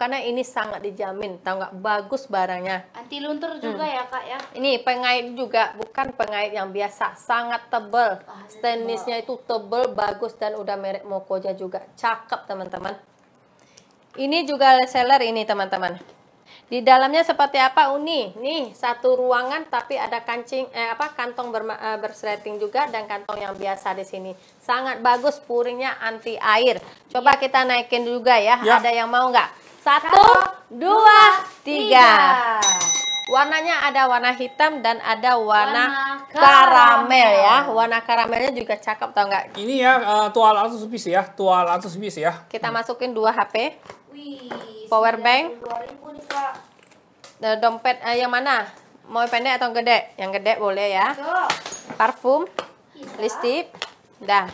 karena ini sangat dijamin tahu nggak bagus barangnya anti luntur juga hmm. ya kak ya ini pengait juga bukan pengait yang biasa sangat tebel ah, iya, stainlessnya itu tebel bagus dan udah merek Mokoja juga cakep teman-teman ini juga seller ini teman-teman di dalamnya seperti apa Uni? Nih, satu ruangan tapi ada kancing eh apa kantong ber, eh, bersleting juga dan kantong yang biasa di sini. Sangat bagus puringnya anti air. Coba iya. kita naikin juga ya. ya. Ada yang mau nggak? Satu, dua, tiga. Warnanya ada warna hitam dan ada warna, warna karamel ya. Warna karamelnya juga cakep tau nggak? Ini ya uh, tual atau sepis ya, tual atau sepis ya. Kita masukin dua HP. Wih, power bank. Nih, eh, Dompet uh, yang mana? Mau pendek atau gede? Yang gede boleh ya. Parfum, iya. lipstick. Dah.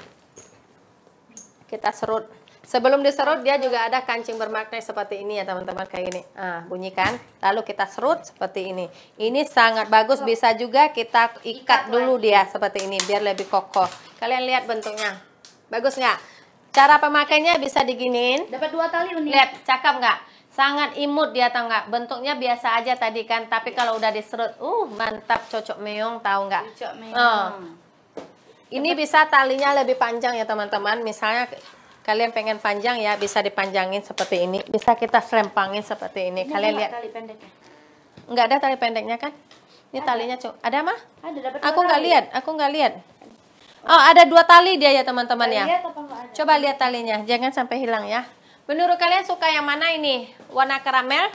Kita serut. Sebelum diserut dia juga ada kancing bermagnet seperti ini ya teman-teman kayak ini. Ah, bunyikan. Lalu kita serut seperti ini. Ini sangat bagus bisa juga kita ikat dulu dia seperti ini biar lebih kokoh. Kalian lihat bentuknya. Bagus nggak? Cara pemakainya bisa diginin. Dapat dua tali unik. Lihat, cakep nggak? Sangat imut dia tahu nggak? Bentuknya biasa aja tadi kan, tapi kalau udah diserut, uh mantap cocok meong tahu nggak? Cocok meong. Uh. Ini bisa talinya lebih panjang ya teman-teman. Misalnya kalian pengen panjang ya bisa dipanjangin seperti ini bisa kita selempangin seperti ini, ini kalian lihat tali pendeknya nggak ada tali pendeknya kan ini ada. talinya cuk ada mah ada dapat aku nggak lihat aku nggak lihat oh ada dua tali dia ya teman-teman ya lihat coba lihat talinya jangan sampai hilang ya menurut kalian suka yang mana ini warna karamel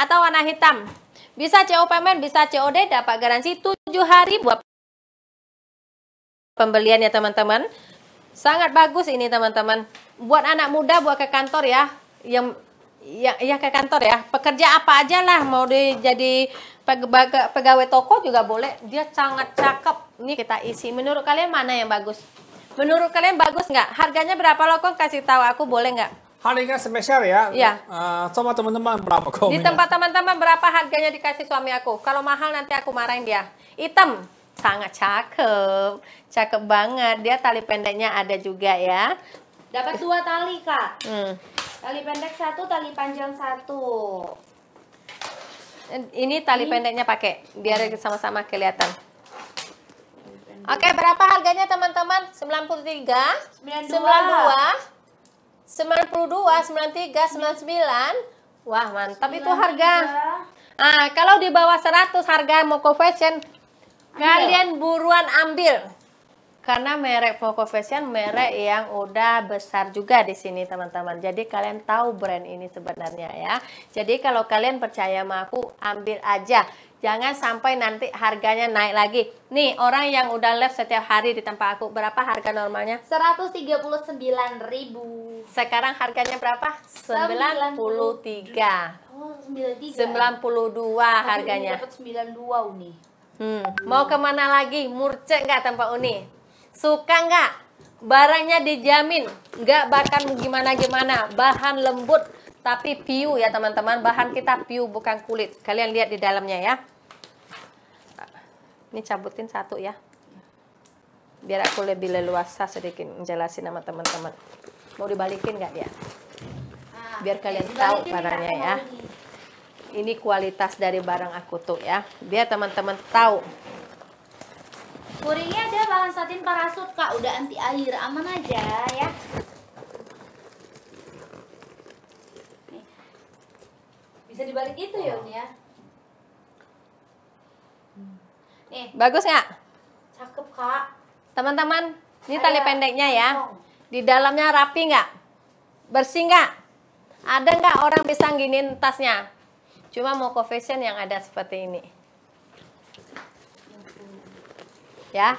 atau warna hitam bisa CO payment bisa COD dapat garansi 7 hari buat pembelian ya teman-teman Sangat bagus ini teman-teman. Buat anak muda buat ke kantor ya. Yang ya, ya ke kantor ya. Pekerja apa aja lah mau di, jadi pegawai toko juga boleh. Dia sangat cakep. Ini kita isi. Menurut kalian mana yang bagus? Menurut kalian bagus nggak? Harganya berapa loh kok kasih tahu aku boleh nggak? Harganya spesial ya. Iya. Uh, sama teman-teman berapa kok? Di tempat teman-teman berapa harganya dikasih suami aku? Kalau mahal nanti aku marahin dia. Item sangat cakep cakep banget dia tali pendeknya ada juga ya dapat dua tali kak hmm. tali pendek satu tali panjang satu ini tali ini. pendeknya pakai biar sama-sama kelihatan Oke, berapa harganya teman-teman? 93, 92, 92, 93, 99. Wah, mantap 92. itu harga. Ah, kalau di bawah 100 harga Moko Fashion Kalian buruan ambil. Karena merek Poco Fashion merek yang udah besar juga di sini teman-teman. Jadi kalian tahu brand ini sebenarnya ya. Jadi kalau kalian percaya sama aku, ambil aja. Jangan sampai nanti harganya naik lagi. Nih, orang yang udah live setiap hari di tempat aku, berapa harga normalnya? 139.000. Sekarang harganya berapa? 93. Oh, 93. 92 harganya. Dapat 92 nih. Hmm. Mau kemana lagi? Murce nggak tanpa uni? Suka nggak? Barangnya dijamin, nggak bahkan gimana-gimana. Bahan lembut, tapi piu ya teman-teman. Bahan kita piu bukan kulit. Kalian lihat di dalamnya ya. Ini cabutin satu ya. Biar aku lebih leluasa sedikit menjelaskan sama teman-teman. Mau dibalikin nggak ya? Ah, Biar kalian eh, tahu barangnya ya ini kualitas dari barang aku tuh ya biar teman-teman tahu Kurinya ada bahan satin parasut kak udah anti air aman aja ya bisa dibalik itu ya ya Nih. bagus nggak cakep kak teman-teman ini tali pendeknya ya di dalamnya rapi nggak bersih nggak ada nggak orang bisa nginin tasnya Cuma mau coefficient yang ada seperti ini. Ya.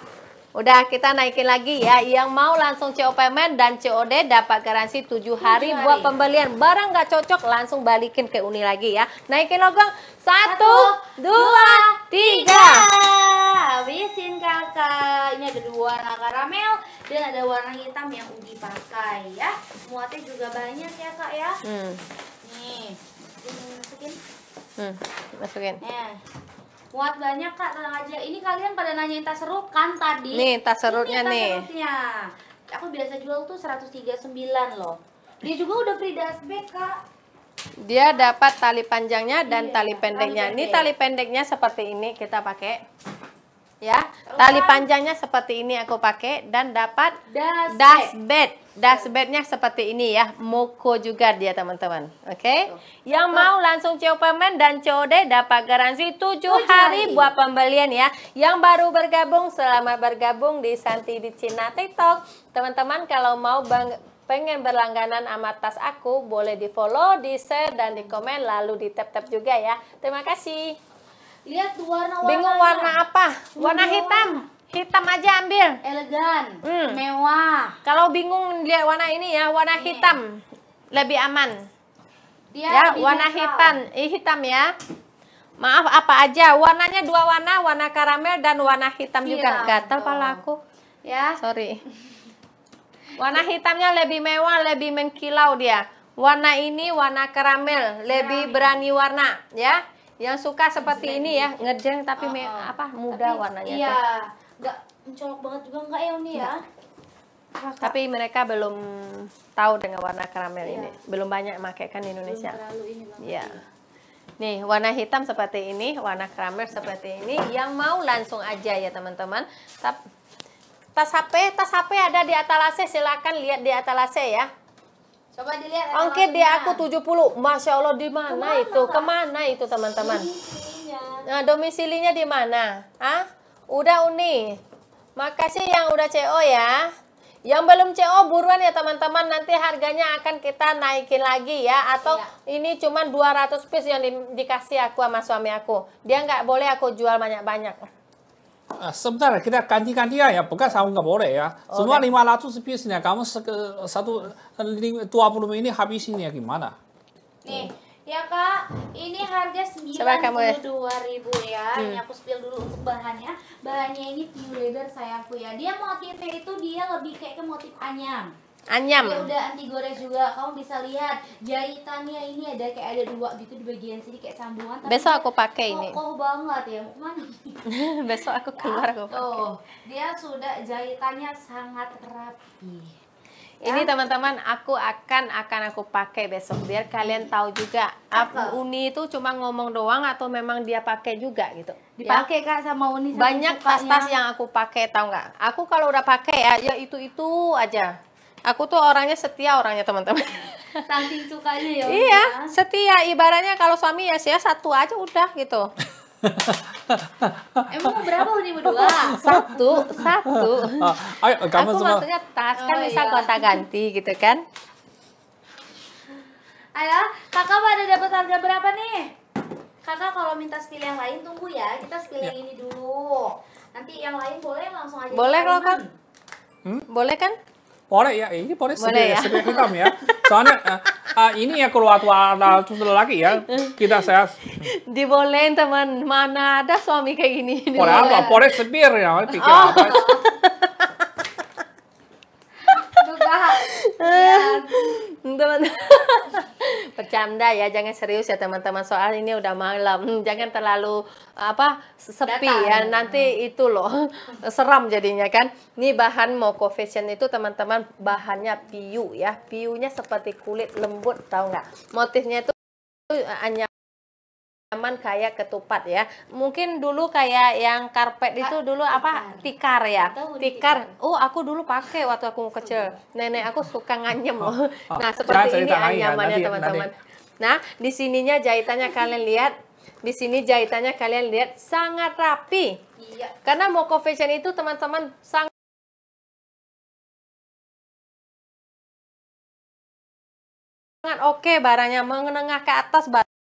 Udah kita naikin lagi ya. Yang mau langsung CO payment dan COD dapat garansi 7 hari, 7 hari. buat pembelian. Barang nggak cocok langsung balikin ke Uni lagi ya. Naikin logong. 1 2 3. Habisin kakak. Ini ada dua warna karamel dan ada warna hitam yang Uni pakai ya. Muatnya juga banyak ya kak ya. Hmm masukin hmm masukin ya. Buat banyak kak tenang aja ini kalian pada nanyain tas serut kan tadi nih tas serutnya nih tas serutnya aku biasa jual tuh 139 loh dia juga udah free bag kak dia dapat tali panjangnya dan iya, tali pendeknya tali pendek. ini tali pendeknya seperti ini kita pakai ya. Tali kan? panjangnya seperti ini aku pakai dan dapat bed das bednya seperti ini ya. Moko juga dia teman-teman. Oke. Okay? Yang Tuh. mau langsung pemen dan deh dapat garansi 7, 7 hari, hari buat pembelian ya. Yang baru bergabung selamat bergabung di Santi di Cina TikTok. Teman-teman kalau mau bang pengen berlangganan sama tas aku, boleh di follow, di share, dan di komen, lalu di tap-tap juga ya. Terima kasih. Lihat tuh warna-warna. Bingung warna apa? Warna hitam. Hitam aja ambil. Elegan, hmm. mewah. Kalau bingung lihat warna ini ya, warna ini. hitam lebih aman. Dia ya, warna hitam, eh, hitam ya. Maaf apa aja, warnanya dua warna, warna karamel dan warna hitam iya, juga. Gatal pala aku. Ya. Sorry. Warna hitamnya lebih mewah, lebih mengkilau dia. Warna ini warna karamel, lebih berani warna ya yang suka seperti ini ya ngejeng tapi oh, oh. apa muda tapi, warnanya iya nggak mencolok banget juga nggak ya ini ya tapi mereka belum tahu dengan warna karamel iya. ini belum banyak memakai kan di Indonesia ya Nih, warna hitam seperti ini, warna karamel seperti ini. Yang mau langsung aja ya, teman-teman. Tas HP, tas HP ada di atalase, silakan lihat di atalase ya. Coba dilihat. Oke, dia aku 70. Masya Allah di mana itu? Kemana itu teman-teman? Nah, domisilinya di mana? Ah, Udah Uni. Makasih yang udah CO ya. Yang belum CO buruan ya teman-teman, nanti harganya akan kita naikin lagi ya. Atau iya. ini cuma 200 piece yang di, dikasih aku sama suami aku. Dia nggak boleh aku jual banyak-banyak. ಸುಮ್ಮನೆ ಕಿದ್ಯಾ ಕಾಂತಿ ಕಾಂತಿ ಆ ಬುಕ್ಕ ಸಾಂಗ ಬೋಳೆ ಯಾ ಸುಮ್ಮನೆ ನಿಮ್ಮ ಲಾ ತುಸಿ ಪಿಸಿನ kamu ಸಕ satu tua puluh ini habis ini gimana nih ya kak ini harga ya. sembilan puluh dua ribu ya hmm. ini aku spill dulu untuk bahannya bahannya ini pure leather sayangku ya dia motifnya itu dia lebih kayak ke motif anyam Anyam. Ya udah anti gores juga. Kamu bisa lihat jahitannya ini ada kayak ada dua gitu di bagian sini kayak sambungan. Tapi Besok aku pakai ini. Kokoh banget ya. Mana? Besok aku ya keluar ya, aku pakai. Tuh, dia sudah jahitannya sangat rapi. Ya. Ini teman-teman aku akan akan aku pakai besok biar kalian iya. tahu juga apa Uni itu cuma ngomong doang atau memang dia pakai juga gitu. Dipakai ya? Kak sama Uni sama Banyak tas-tas yang aku pakai tahu nggak? Aku kalau udah pakai ya, ya itu-itu aja aku tuh orangnya setia orangnya teman-teman saking sukanya ya iya ya. setia ibaratnya kalau suami ya saya satu aja udah gitu Emang berapa nih berdua? Satu, satu. Ayo, kamu Aku semua. maksudnya tas kan oh, bisa iya. kota ganti gitu kan? Ayo, kakak pada dapat harga berapa nih? Kakak kalau minta spill yang lain tunggu ya, kita spill yang ya. ini dulu. Nanti yang lain boleh langsung aja. Boleh kalau kan? Hmm? Boleh kan? Boleh ya, eh, ini boleh, boleh sedih, ya? sedih hitam ya. Soalnya uh, uh, ini ya kalau ada lagi ya, kita saya dibolehin teman mana ada suami kayak gini. Boleh apa? Boleh sebir ya, eh, pikir oh. apa? Duga. Ya. Teman bercanda ya jangan serius ya teman-teman soal ini udah malam jangan terlalu apa sepi ya. Datang. ya nanti hmm. itu loh seram jadinya kan ini bahan moko fashion itu teman-teman bahannya piu ya piunya seperti kulit lembut tahu nggak motifnya itu hanya zaman kayak ketupat ya. Mungkin dulu kayak yang karpet itu dulu apa tikar ya. Tikar. Oh, aku dulu pakai waktu aku kecil. Nenek aku suka nganyem loh. Oh. Nah, seperti ini ya, anyamannya ya, teman-teman. Nah, di sininya jahitannya kalian lihat. Di sini jahitannya kalian lihat sangat rapi. Iya. Karena moko fashion itu teman-teman sangat oke okay barangnya mengenengah ke atas barang